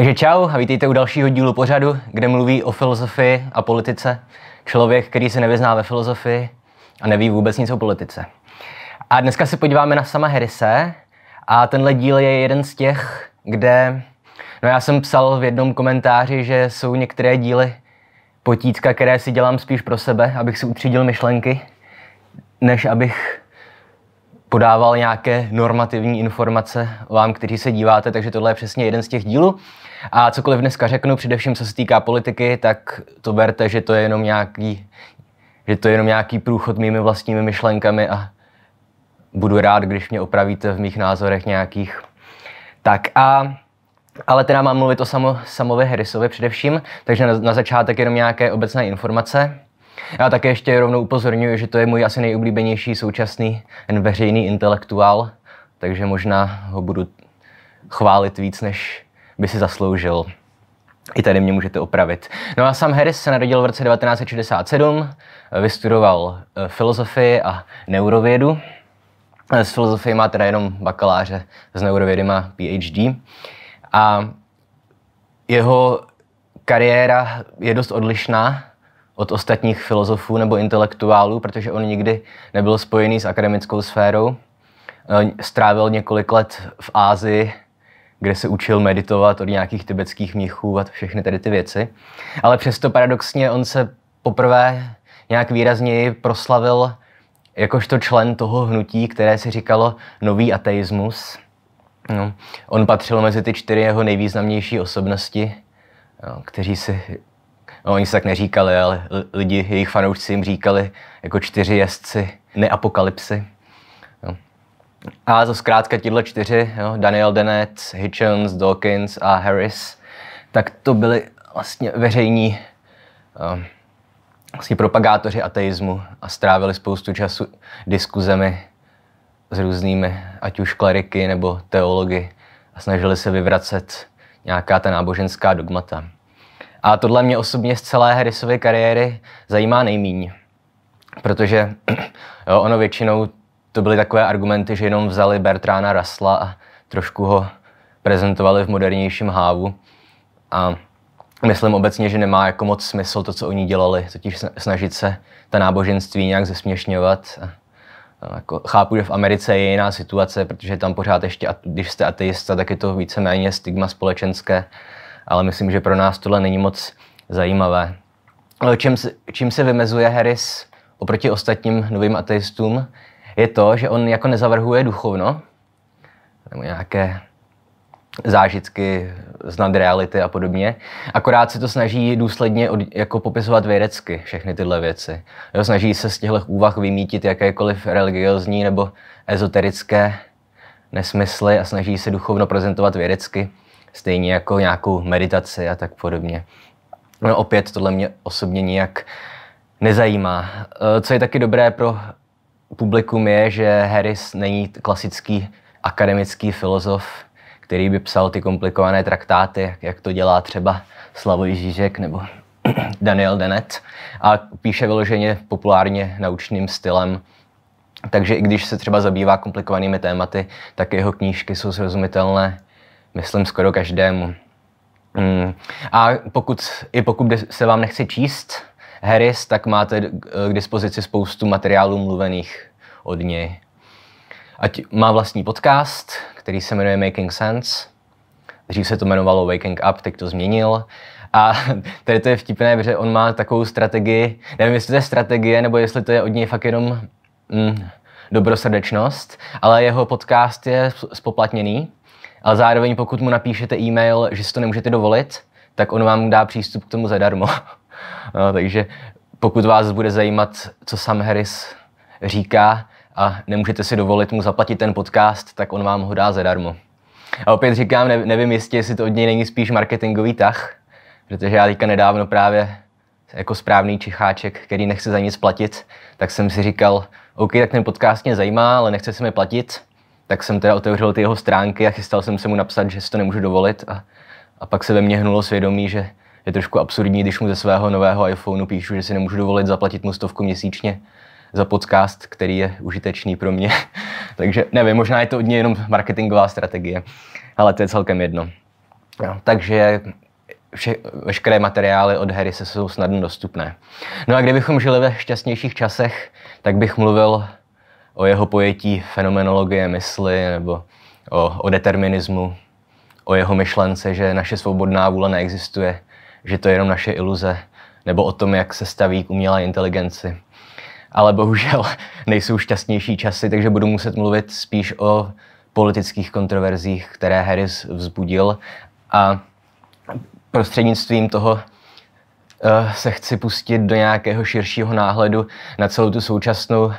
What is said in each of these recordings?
Takže čau a vítejte u dalšího dílu pořadu, kde mluví o filozofii a politice člověk, který se nevyzná ve filozofii a neví vůbec nic o politice. A dneska se podíváme na sama Herise a tenhle díl je jeden z těch, kde... No já jsem psal v jednom komentáři, že jsou některé díly potítka, které si dělám spíš pro sebe, abych si utřídil myšlenky, než abych podával nějaké normativní informace vám, kteří se díváte, takže tohle je přesně jeden z těch dílů. A cokoliv dneska řeknu, především co se týká politiky, tak to berte, že to je jenom nějaký, že to je jenom nějaký průchod mými vlastními myšlenkami a budu rád, když mě opravíte v mých názorech nějakých. Tak a ale teda mám mluvit o samo, Samovi Harrisovi především, takže na, na začátek jenom nějaké obecné informace. Já také ještě rovnou upozorňuji, že to je můj asi nejoblíbenější současný veřejný intelektuál, takže možná ho budu chválit víc než by si zasloužil. I tady mě můžete opravit. No a Sam Harris se narodil v roce 1967, eh, vystudoval eh, filozofii a neurovědu. Eh, z filozofie má teda jenom bakaláře, z neurovědy má PhD. A jeho kariéra je dost odlišná od ostatních filozofů nebo intelektuálů, protože on nikdy nebyl spojený s akademickou sférou. Strávil několik let v Ázii, kde se učil meditovat od nějakých tibetských mnichů a všechny tady ty věci. Ale přesto paradoxně on se poprvé nějak výrazněji proslavil jakožto člen toho hnutí, které se říkalo nový ateismus. No, on patřil mezi ty čtyři jeho nejvýznamnější osobnosti, no, kteří si, no, oni se tak neříkali, ale lidi, jejich fanoušci jim říkali jako čtyři jezdci neapokalypsy. A to zkrátka tihle čtyři, jo, Daniel Dennett, Hitchens, Dawkins a Harris, tak to byli vlastně veřejní uh, vlastně propagátoři ateismu a strávili spoustu času diskuzemi s různými, ať už kleriky nebo teology a snažili se vyvracet nějaká ta náboženská dogmata. A tohle mě osobně z celé Harrisovy kariéry zajímá nejmíň, protože jo, ono většinou to byly takové argumenty, že jenom vzali Bertrána Rasla a trošku ho prezentovali v modernějším hávu. A myslím obecně, že nemá jako moc smysl to, co oni dělali, totiž snažit se ta náboženství nějak zesměšňovat. A jako chápu, že v Americe je jiná situace, protože tam pořád ještě, když jste ateista, tak je to víceméně stigma společenské, ale myslím, že pro nás tohle není moc zajímavé. Čím, čím se vymezuje Harris oproti ostatním novým ateistům, je to, že on jako nezavrhuje duchovno, nebo nějaké zážitky z nadreality a podobně. Akorát se to snaží důsledně od, jako popisovat vědecky, všechny tyhle věci. Jo, snaží se z těchto úvah vymítit jakékoliv religiozní nebo ezoterické nesmysly a snaží se duchovno prezentovat vědecky, stejně jako nějakou meditaci a tak podobně. No opět tohle mě osobně nijak nezajímá. E, co je taky dobré pro publikum je, že Harris není klasický akademický filozof, který by psal ty komplikované traktáty, jak to dělá třeba Slavoj Žižek nebo Daniel Dennett a píše vyloženě populárně naučným stylem. Takže i když se třeba zabývá komplikovanými tématy, tak jeho knížky jsou srozumitelné, myslím, skoro každému. Hmm. A pokud, i pokud se vám nechce číst, Harris, tak máte eh, k dispozici spoustu materiálů mluvených od něj. Ať má vlastní podcast, který se jmenuje Making Sense. Dřív se to jmenovalo Waking Up, teď to změnil. A tady to je vtipné, protože on má takovou strategii, nevím, jestli to je strategie, nebo jestli to je od něj fakt jenom mm, dobrosrdečnost, ale jeho podcast je spoplatněný. A zároveň, pokud mu napíšete e-mail, že si to nemůžete dovolit, tak on vám dá přístup k tomu zadarmo. No, takže pokud vás bude zajímat, co Sam Harris říká a nemůžete si dovolit mu zaplatit ten podcast, tak on vám ho dá zadarmo. A opět říkám, nevím jistě, jestli to od něj není spíš marketingový tah, protože já teďka nedávno právě jako správný čicháček, který nechce za nic platit, tak jsem si říkal, OK, tak ten podcast mě zajímá, ale nechce se mi platit, tak jsem teda otevřel ty jeho stránky a chystal jsem se mu napsat, že si to nemůžu dovolit a, a pak se ve mně hnulo svědomí, že je trošku absurdní, když mu ze svého nového iPhoneu píšu, že si nemůžu dovolit zaplatit mu stovku měsíčně za podcast, který je užitečný pro mě. takže nevím, možná je to od něj jenom marketingová strategie, ale to je celkem jedno. No, takže vše, veškeré materiály od hry se jsou snadno dostupné. No a kdybychom žili ve šťastnějších časech, tak bych mluvil o jeho pojetí fenomenologie mysli nebo o, o determinismu, o jeho myšlence, že naše svobodná vůle neexistuje, že to je jenom naše iluze, nebo o tom, jak se staví k umělé inteligenci. Ale bohužel nejsou šťastnější časy, takže budu muset mluvit spíš o politických kontroverzích, které Harris vzbudil. A prostřednictvím toho eh, se chci pustit do nějakého širšího náhledu na celou tu současnou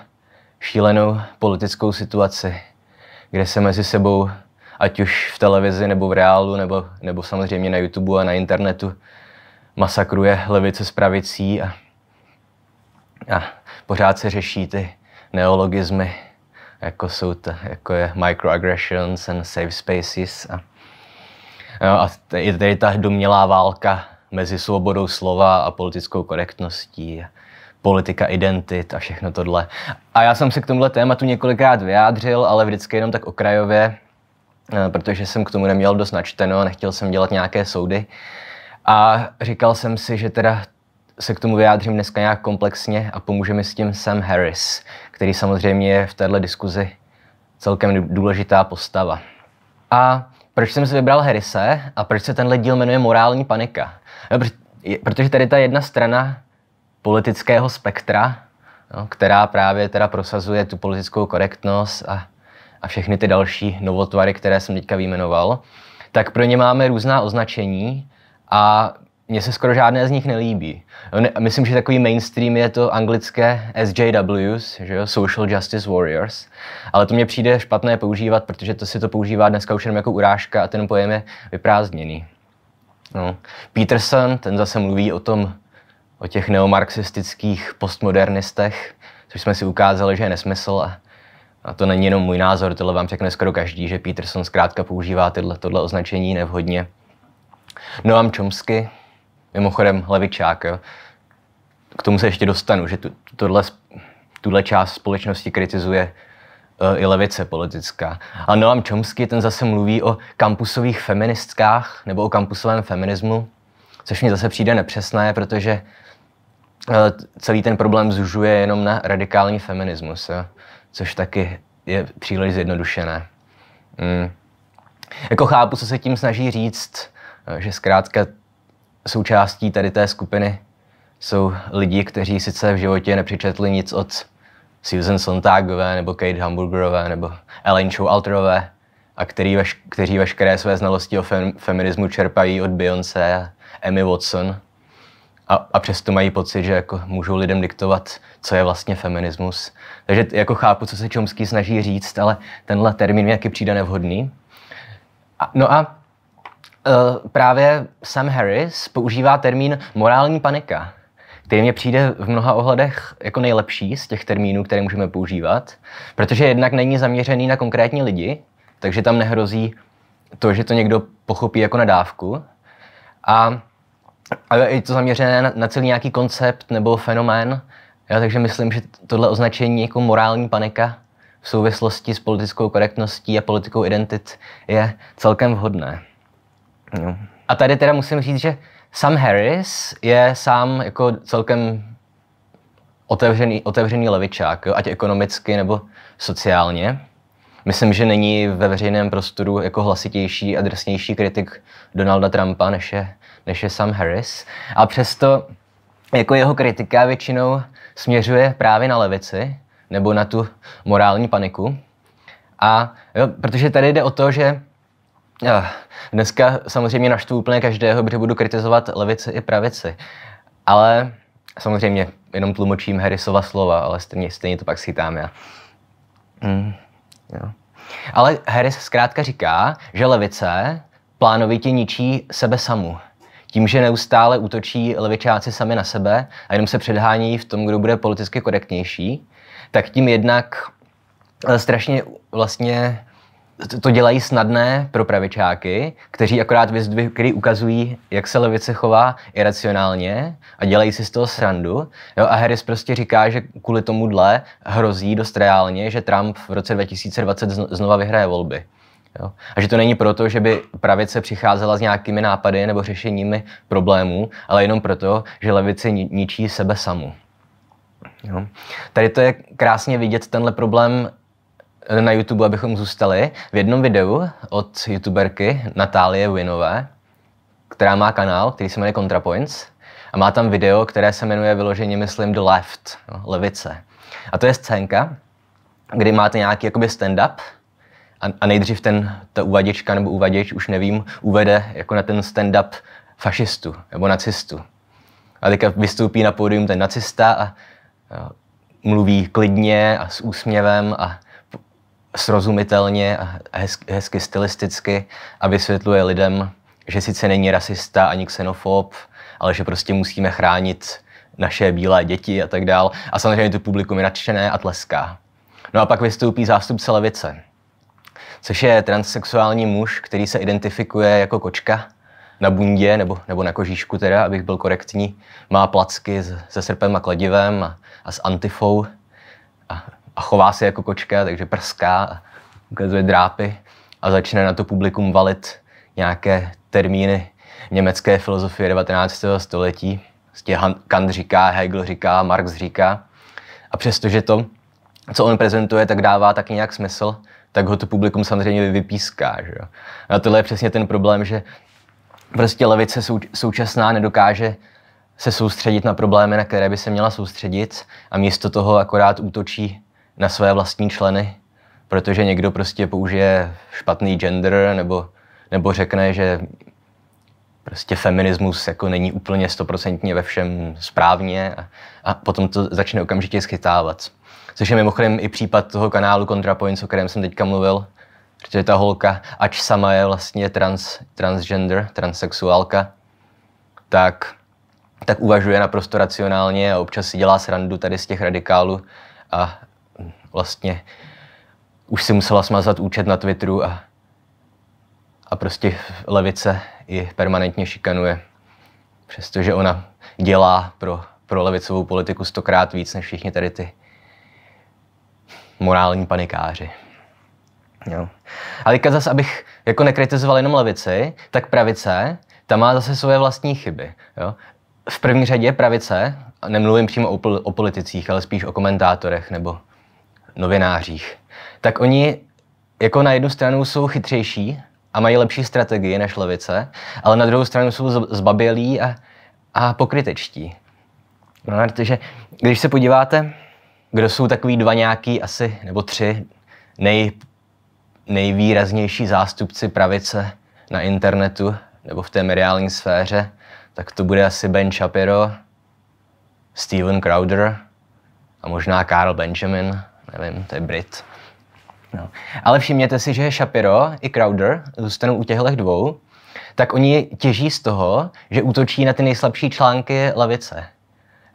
šílenou politickou situaci, kde se mezi sebou, ať už v televizi nebo v reálu, nebo, nebo samozřejmě na YouTube a na internetu, masakruje levice s pravicí a, a pořád se řeší ty neologizmy, jako jsou to, jako je microaggressions and safe spaces. A, no a je tady ta domělá válka mezi svobodou slova a politickou korektností, politika identit a všechno tohle. A já jsem se k tomhle tématu několikrát vyjádřil, ale vždycky jenom tak okrajově, eh, protože jsem k tomu neměl dost načteno a nechtěl jsem dělat nějaké soudy. A říkal jsem si, že teda se k tomu vyjádřím dneska nějak komplexně a pomůže mi s tím Sam Harris, který samozřejmě je v této diskuzi celkem důležitá postava. A proč jsem si vybral Harrise a proč se tenhle díl jmenuje Morální panika? No, protože tady ta jedna strana politického spektra, no, která právě teda prosazuje tu politickou korektnost a, a všechny ty další novotvary, které jsem teďka vyjmenoval, tak pro ně máme různá označení a mně se skoro žádné z nich nelíbí. Myslím, že takový mainstream je to anglické SJWs, že jo, Social Justice Warriors, ale to mně přijde špatné používat, protože to si to používá dneska už jenom jako urážka a ten pojem je vyprázdněný. No. Peterson, ten zase mluví o tom, o těch neomarxistických postmodernistech, což jsme si ukázali, že je nesmysl a, a to není jenom můj názor, tohle vám řekne skoro každý, že Peterson zkrátka používá tyhle, tohle označení nevhodně. Noam Chomsky, mimochodem levičák, jo? k tomu se ještě dostanu, že tu, tohle, tuhle část společnosti kritizuje uh, i levice politická. A Noam Chomsky, ten zase mluví o kampusových feministkách nebo o kampusovém feminismu, což mi zase přijde nepřesné, protože uh, celý ten problém zužuje jenom na radikální feminismus, jo? což taky je příliš zjednodušené. Mm. Jako chápu, co se tím snaží říct, Eh, že zkrátka součástí tady té skupiny jsou lidi, kteří sice v životě nepřičetli nic od Susan Sontagové nebo Kate Hamburgerové nebo Ellen Show Alterové, a který veš- kteří veškeré své znalosti o fem- feminismu čerpají od Beyoncé a Emmy Watson. A, a přesto mají pocit, že jako můžou lidem diktovat, co je vlastně feminismus. Takže jako chápu, co se Čomský snaží říct, ale tenhle termín mi jaký přijde nevhodný. A, no a Eh, právě Sam Harris používá termín morální panika, který mě přijde v mnoha ohledech jako nejlepší z těch termínů, které můžeme používat, protože jednak není zaměřený na konkrétní lidi, takže tam nehrozí to, že to někdo pochopí jako nadávku. A, a je to zaměřené na, na celý nějaký koncept nebo fenomén, jo, takže myslím, že tohle označení jako morální panika v souvislosti s politickou korektností a politikou identit je celkem vhodné. No. A tady teda musím říct, že sam Harris je sám jako celkem otevřený, otevřený levičák, jo, ať ekonomicky nebo sociálně. Myslím, že není ve veřejném prostoru jako hlasitější a drsnější kritik Donalda Trumpa, než je, než je Sam Harris. A přesto jako jeho kritika většinou směřuje právě na levici nebo na tu morální paniku. A jo, protože tady jde o to, že Dneska samozřejmě naštvu úplně každého, protože budu kritizovat levici i pravici. Ale samozřejmě jenom tlumočím Harrisova slova, ale stejně, stejně to pak schytám já. Mm, jo. Ale Harris zkrátka říká, že levice plánovitě ničí sebe samu. Tím, že neustále útočí levičáci sami na sebe a jenom se předhání v tom, kdo bude politicky korektnější, tak tím jednak eh, strašně vlastně to dělají snadné pro pravičáky, kteří akorát který ukazují, jak se levice chová iracionálně a dělají si z toho srandu. Jo, a Harris prostě říká, že kvůli dle hrozí dost reálně, že Trump v roce 2020 znova vyhraje volby. Jo? A že to není proto, že by pravice přicházela s nějakými nápady nebo řešeními problémů, ale jenom proto, že levice ničí sebe samu. Jo? Tady to je krásně vidět tenhle problém na YouTube, abychom zůstali, v jednom videu od youtuberky Natálie Winové, která má kanál, který se jmenuje ContraPoints, a má tam video, které se jmenuje vyloženě, myslím, The Left, no, levice. A to je scénka, kdy máte nějaký jakoby stand-up a, a nejdřív ten, ta uvadička nebo uvaděč, už nevím, uvede jako na ten stand-up fašistu nebo nacistu. A teďka vystoupí na pódium ten nacista a, a mluví klidně a s úsměvem a srozumitelně a hezky, hezky stylisticky a vysvětluje lidem, že sice není rasista ani xenofob, ale že prostě musíme chránit naše bílé děti a tak dál. A samozřejmě to publikum je nadšené a tleská. No a pak vystoupí zástupce levice, což je transsexuální muž, který se identifikuje jako kočka na bundě, nebo, nebo na kožíšku teda, abych byl korektní. Má placky se srpem a kladivem a, a s antifou. A a chová se jako kočka, takže prská, ukazuje drápy a začne na to publikum valit nějaké termíny německé filozofie 19. století. Vlastně Kant říká, Hegel říká, Marx říká. A přestože to, co on prezentuje, tak dává taky nějak smysl, tak ho to publikum samozřejmě vypíská. Že A tohle je přesně ten problém, že prostě levice současná nedokáže se soustředit na problémy, na které by se měla soustředit a místo toho akorát útočí na své vlastní členy, protože někdo prostě použije špatný gender nebo, nebo řekne, že prostě feminismus jako není úplně stoprocentně ve všem správně a, a potom to začne okamžitě schytávat. Což je mimochodem i případ toho kanálu ContraPoints, o kterém jsem teďka mluvil, protože ta holka, ač sama je vlastně trans, transgender, transsexuálka, tak, tak uvažuje naprosto racionálně a občas si dělá srandu tady z těch radikálů a, vlastně už si musela smazat účet na Twitteru a, a prostě levice ji permanentně šikanuje. Přestože ona dělá pro, pro levicovou politiku stokrát víc než všichni tady ty morální panikáři. Jo. A teďka zase, abych jako nekritizoval jenom levici, tak pravice, ta má zase svoje vlastní chyby. Jo. V první řadě pravice, nemluvím přímo o, o politicích, ale spíš o komentátorech nebo novinářích, tak oni jako na jednu stranu jsou chytřejší a mají lepší strategii než levice, ale na druhou stranu jsou zbabělí a, a pokrytečtí. No, protože když se podíváte, kdo jsou takový dva nějaký asi, nebo tři nej, nejvýraznější zástupci pravice na internetu nebo v té mediální sféře, tak to bude asi Ben Shapiro, Steven Crowder a možná Karl Benjamin nevím, to je Brit. No. Ale všimněte si, že Shapiro i Crowder zůstanou u těchto dvou, tak oni těží z toho, že útočí na ty nejslabší články lavice.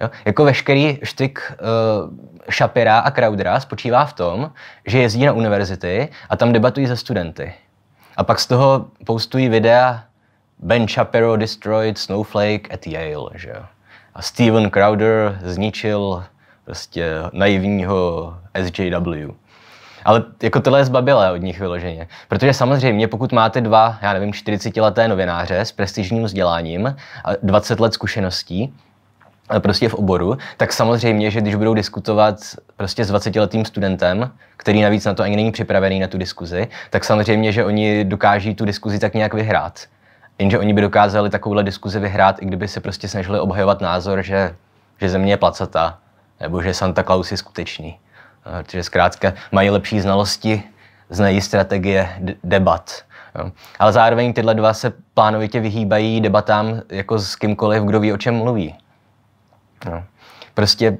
Jo? Jako veškerý štyk uh, Shapira a Crowdera spočívá v tom, že jezdí na univerzity a tam debatují se studenty. A pak z toho postují videa Ben Shapiro destroyed Snowflake at Yale, že jo? A Steven Crowder zničil prostě naivního SJW. Ale jako tohle je zbabilé od nich vyloženě. Protože samozřejmě, pokud máte dva, já nevím, 40-leté novináře s prestižním vzděláním a 20 let zkušeností, eh, prostě v oboru, tak samozřejmě, že když budou diskutovat prostě s 20-letým studentem, který navíc na to ani není připravený na tu diskuzi, tak samozřejmě, že oni dokáží tu diskuzi tak nějak vyhrát. Jenže oni by dokázali takovouhle diskuzi vyhrát, i kdyby se prostě snažili obhajovat názor, že, že země je placatá nebo že Santa Claus je skutečný. Eh, Protože zkrátka mají lepší znalosti, znají strategie debat. Ale zároveň tyhle dva se plánovitě vyhýbají debatám jako s kýmkoliv, kdo ví, o čem mluví. Prostě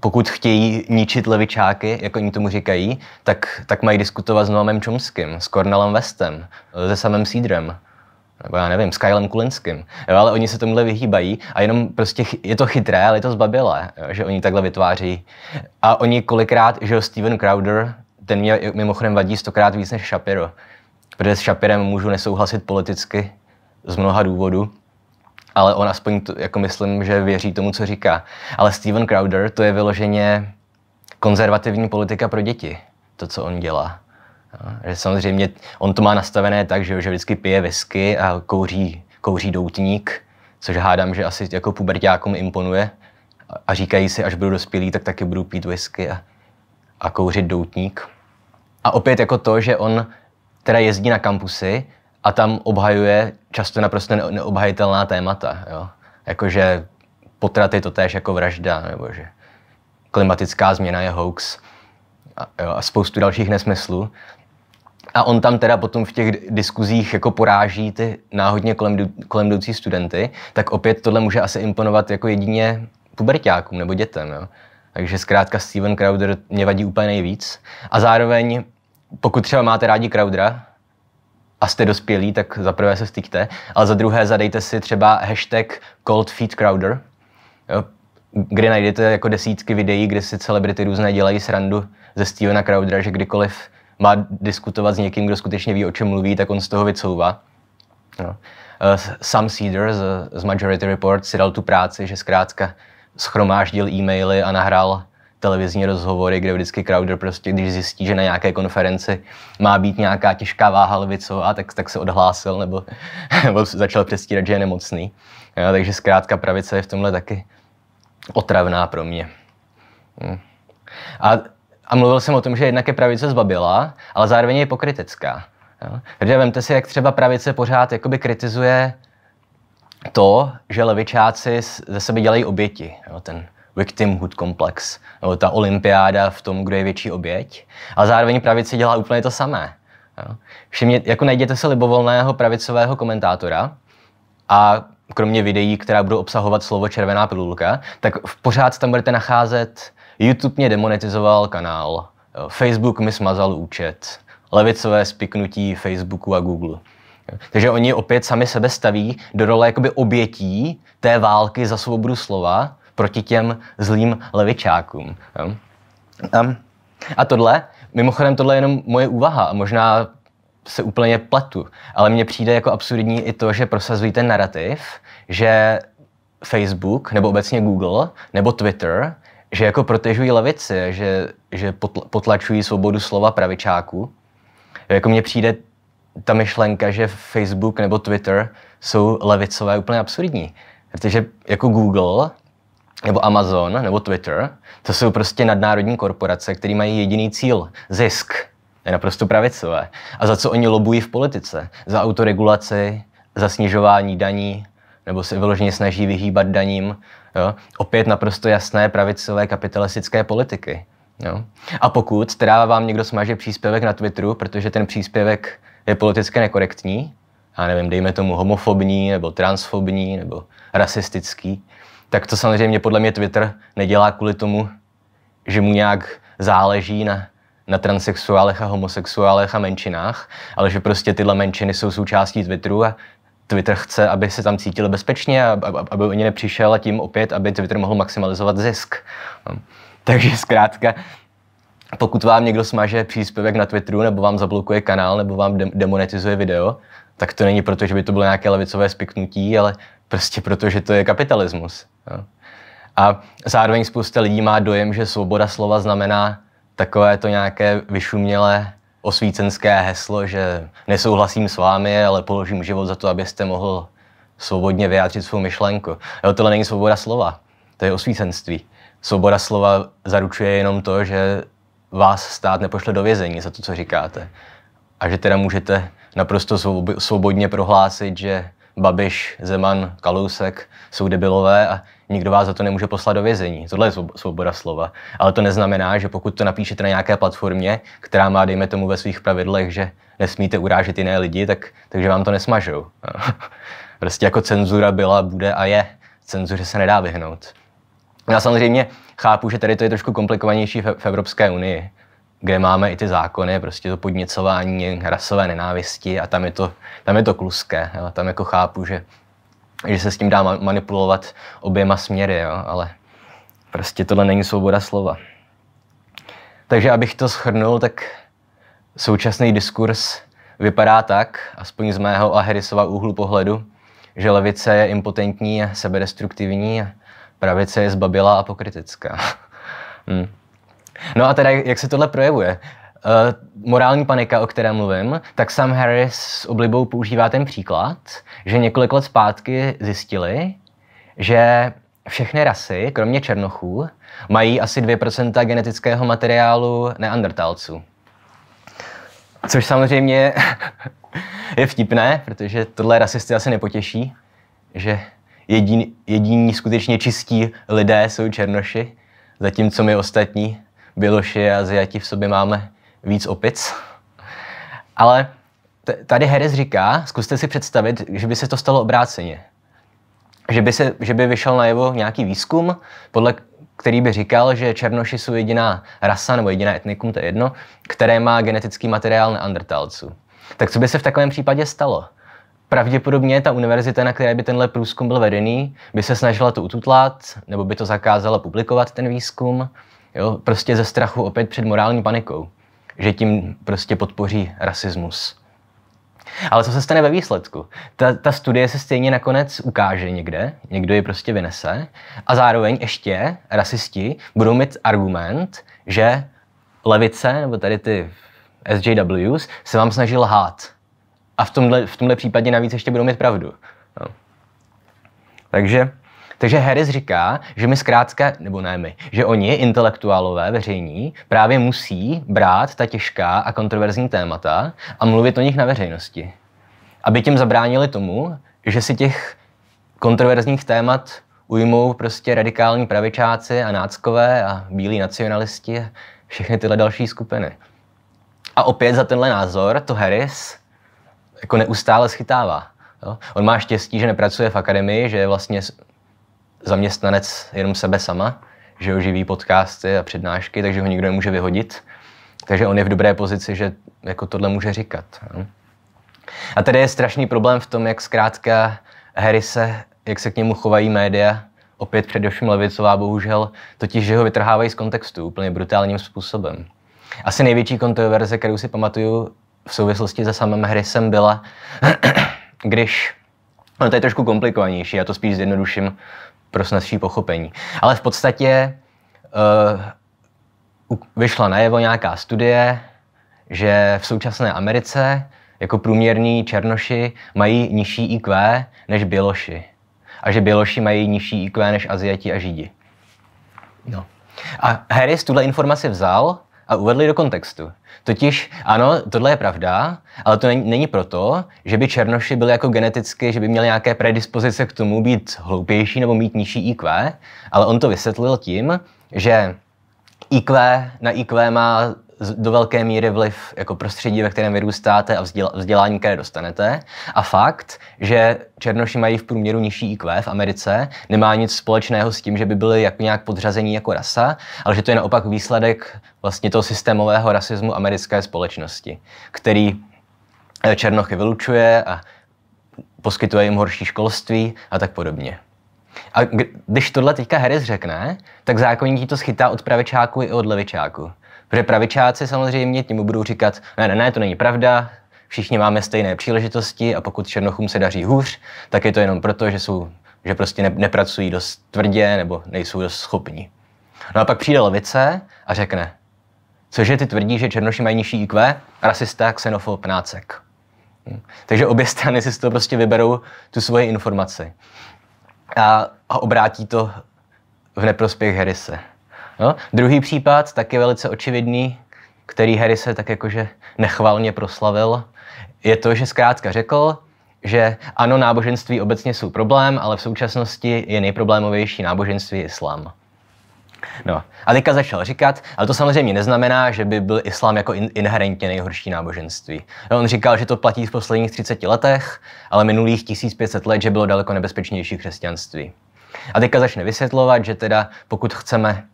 pokud chtějí ničit levičáky, jak oni tomu říkají, tak, tak mají diskutovat s Noamem Čumským, s Cornelem Westem, se samým Sídrem nebo já nevím, s Kylem Kulinským. Jo, ale oni se tomhle vyhýbají a jenom prostě je to chytré, ale je to zbabilé, jo, že oni takhle vytváří. A oni kolikrát, že jo, Steven Crowder, ten mě mimochodem vadí stokrát víc než Shapiro. Protože s Shapirem můžu nesouhlasit politicky z mnoha důvodů, ale on aspoň to, jako myslím, že věří tomu, co říká. Ale Steven Crowder, to je vyloženě konzervativní politika pro děti, to, co on dělá. No, že samozřejmě on to má nastavené tak, že, že vždycky pije whisky a kouří, kouří doutník, což hádám, že asi jako pubertákům imponuje. A říkají si, až budu dospělý, tak taky budu pít whisky a, a kouřit doutník. A opět jako to, že on teda jezdí na kampusy a tam obhajuje často naprosto neobhajitelná témata. Jo? Jakože potraty to též jako vražda, nebo že klimatická změna je hoax a, jo, a spoustu dalších nesmyslů. A on tam teda potom v těch diskuzích jako poráží ty náhodně kolem, kolem jdoucí studenty, tak opět tohle může asi imponovat jako jedině pubertákům nebo dětem. Jo? Takže zkrátka Steven Crowder mě vadí úplně nejvíc. A zároveň, pokud třeba máte rádi Crowdera a jste dospělí, tak za prvé se styďte, ale za druhé zadejte si třeba hashtag Cold Feet Crowder, jo? kde najdete jako desítky videí, kde si celebrity různé dělají srandu ze Stevena Crowdera, že kdykoliv má diskutovat s někým, kdo skutečně ví, o čem mluví, tak on z toho vycouvá. No. Eh, Sam Cedar z, z Majority Report si dal tu práci, že zkrátka schromáždil e-maily a nahrál televizní rozhovory, kde vždycky Crowder prostě, když zjistí, že na nějaké konferenci má být nějaká těžká váha a tak, tak se odhlásil nebo, nebo začal přestírat, že je nemocný. Jo, eh, takže zkrátka pravice je v tomhle taky otravná pro mě. Hm. A a mluvil jsem o tom, že jednak je pravice zbabila, ale zároveň je pokrytecká. Jo? Protože vemte si, jak třeba pravice pořád jakoby kritizuje to, že levičáci ze sebe dělají oběti. Jo? Ten victimhood komplex, nebo ta olympiáda v tom, kdo je větší oběť. A zároveň pravice dělá úplně to samé. Jo? Všimně, jako najděte se libovolného pravicového komentátora a kromě videí, která budou obsahovat slovo červená pilulka, tak pořád tam budete nacházet YouTube mě demonetizoval kanál, eh, Facebook mi smazal účet, levicové spiknutí Facebooku a Google. Takže oni opět sami sebe staví do role jakoby obětí té války za svobodu slova proti těm zlým levičákům. A tohle, mimochodem tohle je jenom moje úvaha a možná se úplně pletu, ale mně přijde jako absurdní i to, že prosazují ten narrativ, že Facebook nebo obecně Google nebo Twitter že jako protežují levici, že, že potlačují svobodu slova pravičáků. Jako mně přijde ta myšlenka, že Facebook nebo Twitter jsou levicové úplně absurdní. Protože jako Google, nebo Amazon, nebo Twitter, to jsou prostě nadnárodní korporace, které mají jediný cíl – zisk. Je naprosto pravicové. A za co oni lobují v politice? Za autoregulaci, za snižování daní, nebo se vyloženě snaží vyhýbat daním. Jo? Opět naprosto jasné pravicové kapitalistické politiky. Jo? A pokud teda vám někdo smaže příspěvek na Twitteru, protože ten příspěvek je politicky nekorektní, já nevím, dejme tomu homofobní, nebo transfobní, nebo rasistický, tak to samozřejmě podle mě Twitter nedělá kvůli tomu, že mu nějak záleží na, na transexuálech a homosexuálech a menšinách, ale že prostě tyhle menšiny jsou součástí Twitteru a Twitter chce, aby se tam cítil bezpečně, aby o ně nepřišel a tím opět, aby Twitter mohl maximalizovat zisk. No. Takže zkrátka, pokud vám někdo smaže příspěvek na Twitteru, nebo vám zablokuje kanál, nebo vám demonetizuje video, tak to není proto, že by to bylo nějaké levicové spiknutí, ale prostě proto, že to je kapitalismus. A zároveň spousta lidí má dojem, že svoboda slova znamená takové to nějaké vyšumělé osvícenské heslo, že nesouhlasím s vámi, ale položím život za to, abyste mohl svobodně vyjádřit svou myšlenku. Jo, tohle není svoboda slova, to je osvícenství. Svoboda slova zaručuje jenom to, že vás stát nepošle do vězení za to, co říkáte. A že teda můžete naprosto svobodně prohlásit, že Babiš, Zeman, Kalousek jsou debilové a nikdo vás za to nemůže poslat do vězení. Tohle je svoboda slova. Ale to neznamená, že pokud to napíšete na nějaké platformě, která má, dejme tomu, ve svých pravidlech, že nesmíte urážet jiné lidi, tak, takže vám to nesmažou. prostě jako cenzura byla, bude a je. Cenzuře se nedá vyhnout. Já samozřejmě chápu, že tady to je trošku komplikovanější v Evropské unii, kde máme i ty zákony, prostě to podněcování rasové nenávisti a tam je to, tam je to kluské. Jo. Tam jako chápu, že, že se s tím dá manipulovat oběma směry, jo, ale prostě tohle není svoboda slova. Takže abych to shrnul, tak současný diskurs vypadá tak, aspoň z mého a Harrisova úhlu pohledu, že levice je impotentní, sebedestruktivní, pravice je zbabila a pokritická. hmm. No a teda, jak se tohle projevuje? Uh, morální panika, o které mluvím, tak sam Harris s oblibou používá ten příklad, že několik let zpátky zjistili, že všechny rasy, kromě černochů, mají asi 2% genetického materiálu neandertalců, Což samozřejmě je vtipné, protože tohle rasisty asi nepotěší, že jediní, jediní skutečně čistí lidé jsou černoši, zatímco my ostatní Běloši a Aziati v sobě máme víc opic. Ale tady Harris říká, zkuste si představit, že by se to stalo obráceně. Že by, se, že by vyšel najevo nějaký výzkum, podle který by říkal, že černoši jsou jediná rasa nebo jediná etnikum, to je jedno, které má genetický materiál neandertalců. Tak co by se v takovém případě stalo? Pravděpodobně ta univerzita, na které by tenhle průzkum byl vedený, by se snažila to ututlat, nebo by to zakázala publikovat ten výzkum, Jo? Prostě ze strachu opět před morální panikou, že tím prostě podpoří rasismus. Ale co se stane ve výsledku? Ta, ta studie se stejně nakonec ukáže někde, někdo ji prostě vynese a zároveň ještě rasisti budou mít argument, že levice, nebo tady ty SJWs, se vám snaží lhát. A v tomhle, v tomhle případě navíc ještě budou mít pravdu. No. Takže takže Harris říká, že my zkrátka, nebo ne my, že oni, intelektuálové veřejní, právě musí brát ta těžká a kontroverzní témata a mluvit o nich na veřejnosti. Aby tím zabránili tomu, že si těch kontroverzních témat ujmou prostě radikální pravičáci a náckové a bílí nacionalisti a všechny tyhle další skupiny. A opět za tenhle názor to Harris jako neustále schytává. Jo? On má štěstí, že nepracuje v akademii, že je vlastně zaměstnanec jenom sebe sama, že ho živí podcasty a přednášky, takže ho nikdo nemůže vyhodit. Takže on je v dobré pozici, že jako tohle může říkat. No. A tady je strašný problém v tom, jak zkrátka Harry se, jak se k němu chovají média, opět především levicová bohužel, totiž, že ho vytrhávají z kontextu úplně brutálním způsobem. Asi největší kontroverze, kterou si pamatuju v souvislosti se samým Harrisem byla, když, no to je trošku komplikovanější, já to spíš zjednoduším, pro snadší pochopení. Ale v podstatě uh, vyšla najevo nějaká studie, že v současné Americe jako průměrní černoši mají nižší IQ než Běloši. A že Běloši mají nižší IQ než Aziati a Židi. No. A Harris tuhle informaci vzal a uvedli do kontextu. Totiž ano, tohle je pravda, ale to není, není proto, že by černoši byli jako geneticky, že by měli nějaké predispozice k tomu být hloupější nebo mít nižší IQ, ale on to vysvětlil tím, že IQ na IQ má do velké míry vliv jako prostředí, ve kterém vyrůstáte a vzdělání, které dostanete. A fakt, že černoši mají v průměru nižší IQ v Americe, nemá nic společného s tím, že by byli jako nějak podřazení jako rasa, ale že to je naopak výsledek vlastně toho systémového rasismu americké společnosti, který eh, černochy vylučuje a poskytuje jim horší školství a tak podobně. A když tohle teďka Harris řekne, tak zákonník to schytá od pravičáku i od levičáku. Protože pravičáci samozřejmě tím budou říkat, ne, ne, ne, to není pravda, všichni máme stejné příležitosti a pokud Černochům se daří hůř, tak je to jenom proto, že, jsou, že prostě ne, nepracují dost tvrdě nebo nejsou dost schopní. No a pak přijde levice a řekne, cože ty tvrdí, že Černoši mají nižší IQ, rasista, xenofob, nácek. Hm. Takže obě strany si z toho prostě vyberou tu svoji informaci a, a obrátí to v neprospěch Harrise. No. Druhý případ, taky velice očividný, který Harry se tak jakože nechvalně proslavil, je to, že zkrátka řekl, že ano, náboženství obecně jsou problém, ale v současnosti je nejproblémovější náboženství islám. No, a teďka začal říkat, ale to samozřejmě neznamená, že by byl islám jako in- inherentně nejhorší náboženství. No, on říkal, že to platí v posledních 30 letech, ale minulých 1500 let, že bylo daleko nebezpečnější křesťanství. A teďka začne vysvětlovat, že teda pokud chceme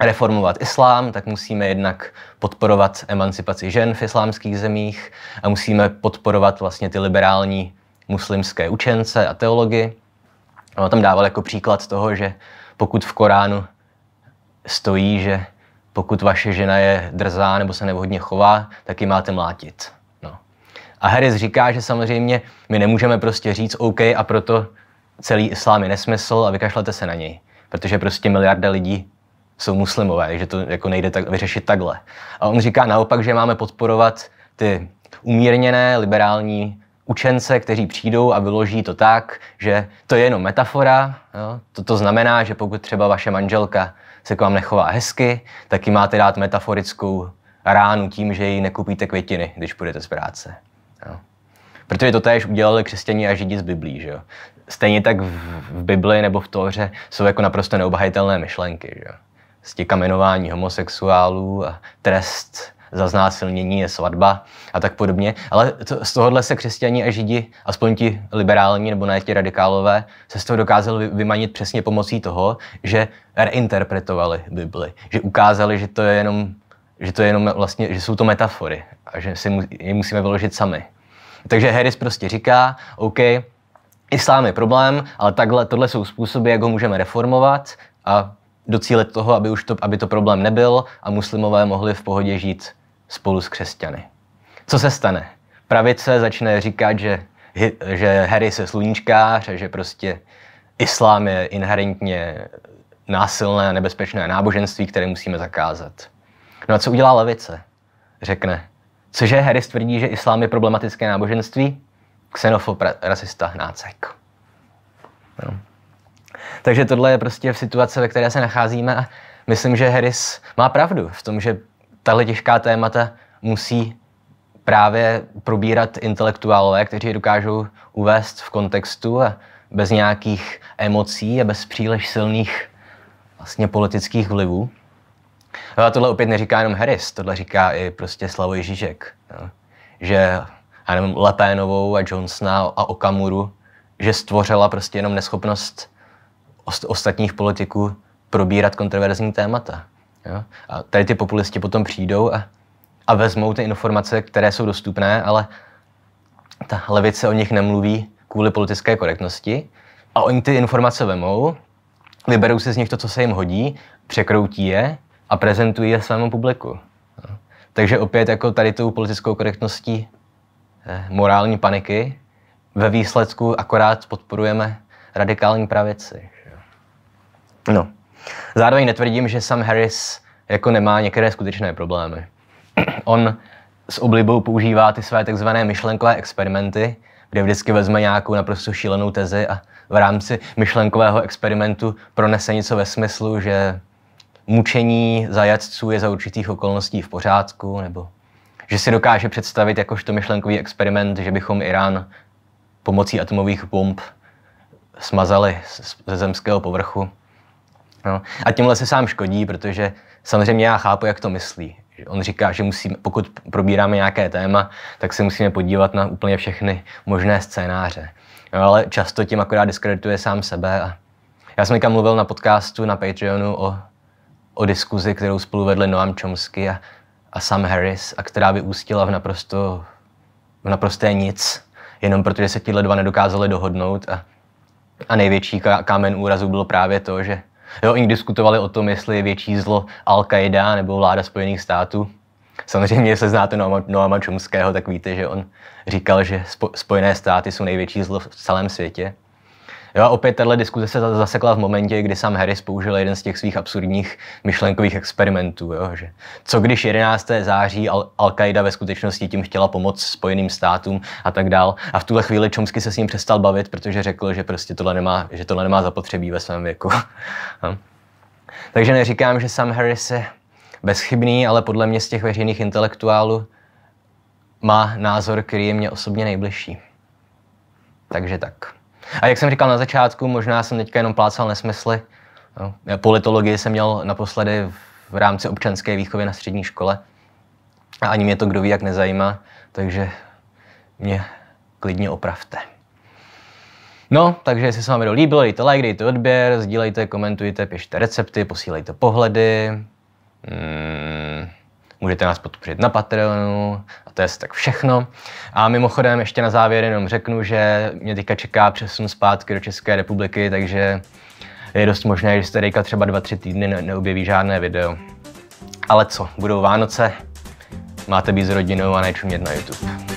reformovat islám, tak musíme jednak podporovat emancipaci žen v islámských zemích a musíme podporovat vlastně ty liberální muslimské učence a teology. Ono tam dával jako příklad toho, že pokud v Koránu stojí, že pokud vaše žena je drzá nebo se nevhodně chová, tak ji máte mlátit. No. A Harris říká, že samozřejmě my nemůžeme prostě říct OK a proto celý islám je nesmysl a vykašlete se na něj. Protože prostě miliarda lidí jsou muslimové, že to jako nejde tak, vyřešit takhle. A on říká naopak, že máme podporovat ty umírněné liberální učence, kteří přijdou a vyloží to tak, že to je jenom metafora. Jo? To, to znamená, že pokud třeba vaše manželka se k vám nechová hezky, tak ji máte dát metaforickou ránu tím, že jí nekupíte květiny, když půjdete z práce. Jo? Protože to též udělali křesťani a židi z Biblí. Že jo? Stejně tak v, v Bibli nebo v Tóře jsou jako naprosto neobhajitelné myšlenky. Že jo? kamenování homosexuálů a trest za znásilnění je svatba a tak podobně. Ale to, z tohohle se křesťani a židi, aspoň ti liberální nebo ne ti radikálové, se z toho dokázali vymanit přesně pomocí toho, že reinterpretovali Bibli, že ukázali, že to je jenom, že to je jenom vlastně, že jsou to metafory a že si mu, je musíme vyložit sami. Takže Harris prostě říká, OK, islám je problém, ale takhle, tohle jsou způsoby, jak ho můžeme reformovat a docílit toho, aby, už to, aby to problém nebyl a muslimové mohli v pohodě žít spolu s křesťany. Co se stane? Pravice začne říkat, že, že Harry se sluníčkář a že prostě islám je inherentně násilné a nebezpečné náboženství, které musíme zakázat. No a co udělá levice? Řekne, cože Harry tvrdí, že islám je problematické náboženství? Xenofob, rasista, nácek. No. Takže tohle je prostě v situace, ve které se nacházíme a myslím, že Harris má pravdu v tom, že tahle těžká témata musí právě probírat intelektuálové, kteří dokážou uvést v kontextu a bez nějakých emocí a bez příliš silných vlastně politických vlivů. No a tohle opět neříká jenom Harris, tohle říká i prostě Slavoj Žižek. Jo. Že, já nevím, Lepénovou a Johnsona a Okamuru, že stvořila prostě jenom neschopnost ostatních politiků probírat kontroverzní témata. Jo? A tady ty populisti potom přijdou a, a vezmou ty informace, které jsou dostupné, ale ta levice o nich nemluví kvůli politické korektnosti. A oni ty informace vemou, vyberou si z nich to, co se jim hodí, překroutí je a prezentují je svému publiku. Jo? Takže opět jako tady tou politickou korektností eh, morální paniky ve výsledku akorát podporujeme radikální pravici. No. Zároveň netvrdím, že sam Harris jako nemá některé skutečné problémy. On s oblibou používá ty své takzvané myšlenkové experimenty, kde vždycky vezme nějakou naprosto šílenou tezi a v rámci myšlenkového experimentu pronese něco ve smyslu, že mučení zajatců je za určitých okolností v pořádku, nebo že si dokáže představit jakožto myšlenkový experiment, že bychom Irán pomocí atomových bomb smazali ze zemského povrchu. No. A tímhle se sám škodí, protože samozřejmě já chápu, jak to myslí. On říká, že musíme, pokud probíráme nějaké téma, tak se musíme podívat na úplně všechny možné scénáře. No, ale často tím akorát diskredituje sám sebe. A já jsem někam mluvil na podcastu na Patreonu o, o diskuzi, kterou spolu vedli Noam Chomsky a, a Sam Harris, a která by ústila v naprosto v naprosté nic, jenom protože se tihle dva nedokázali dohodnout. A, a největší kámen úrazu bylo právě to, že Jo, oni diskutovali o tom, jestli je větší zlo Al-Qaida nebo vláda Spojených států. Samozřejmě, jestli znáte Noama, Noama Čumského, tak víte, že on říkal, že Spojené státy jsou největší zlo v celém světě. Jo, a opět tahle diskuze se zasekla v momentě, kdy sám Harris použil jeden z těch svých absurdních myšlenkových experimentů. Jo, že co když 11. září Al- Al-Qaida ve skutečnosti tím chtěla pomoct Spojeným státům a tak dál. A v tuhle chvíli Čomsky se s ním přestal bavit, protože řekl, že prostě tohle nemá, že tohle nemá zapotřebí ve svém věku. Hm. Takže neříkám, že sam Harris je bezchybný, ale podle mě z těch veřejných intelektuálů má názor, který je mě osobně nejbližší. Takže tak. A jak jsem říkal na začátku, možná jsem teďka jenom plácal nesmysly. Politologii jsem měl naposledy v rámci občanské výchovy na střední škole. A ani mě to kdo ví, jak nezajímá, takže mě klidně opravte. No, takže jestli se vám video líbilo, dejte like, dejte odběr, sdílejte, komentujte, pište recepty, posílejte pohledy. Hmm. Můžete nás podpořit na Patreonu a to je tak všechno. A mimochodem ještě na závěr jenom řeknu, že mě teďka čeká přesun zpátky do České republiky, takže je dost možné, že se teďka třeba 2-3 týdny ne- neobjeví žádné video. Ale co, budou Vánoce, máte být s rodinou a nečumět na YouTube.